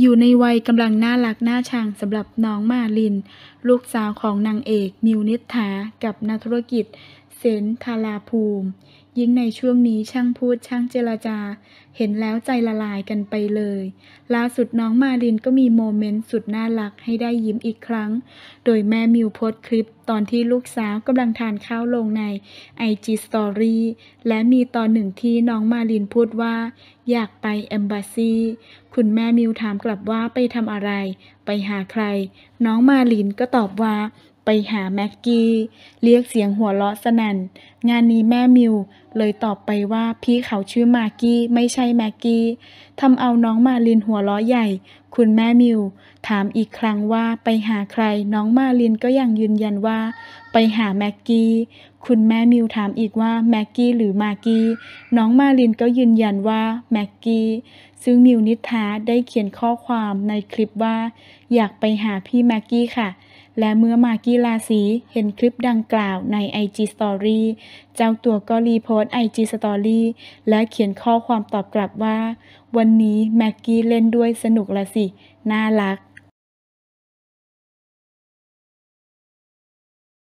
อยู่ในวัยกำลังน่ารักน่าชังสำหรับน้องมาลิน ลูกสาวของนางเอกนิวนิษฐากับนักธุรกิจเซนทาราภูมิยิ่งในช่วงนี้ช่างพูดช่างเจรจา เห็นแล้วใจละลายกันไปเลย ล่าสุดน้องมาลินก็มีโมเมนต์สุดน่ารักให้ได้ยิ้มอีกครั้ง โดยแม่มิวโพสคลิปตอนที่ลูกสาวกำลังทานข้าวลงใน IG Story และมีตอนหนึ่งที่น้องมาลินพูดว่า อยากไปแอมบาซีคุณแม่มิวถามกลับว่าไปทำอะไร ไปหาใคร น้องมาลินก็ตอบว่า ไปหาแม็กกี้ เรียกเสียงหัวเราะสนั่นงานนี้แม่มิวเลยตอบไปว่าพี่เขาชื่อมากี้ไม่ใช่แม็กกี้ทำเอาน้องมาลินหัวล้อใหญ่ คุณแม่มิวถามอีกครั้งว่าไปหาใคร น้องมาลินก็ยังยืนยันว่า ไปหาแม็กกี้คุณแม่มิวถามอีกว่าแม็กกี้หรือมากี้น้องมาลินก็ยืนยันว่าแม็กกี้ซึ่งมิวนิธาได้เขียนข้อความในคลิปว่า อยากไปหาพี่แม็กกี้ค่ะและเมื่อมากี้ลาสีเห็นคลิปดังกล่าวในไอจีสตอรี่เจ้าตัวก็รีโพสสไอจีสตอรี่และเขียนข้อความตอบกลับว่า วันนี้แม็กกี้เล่นด้วยสนุกละสิ น่ารัก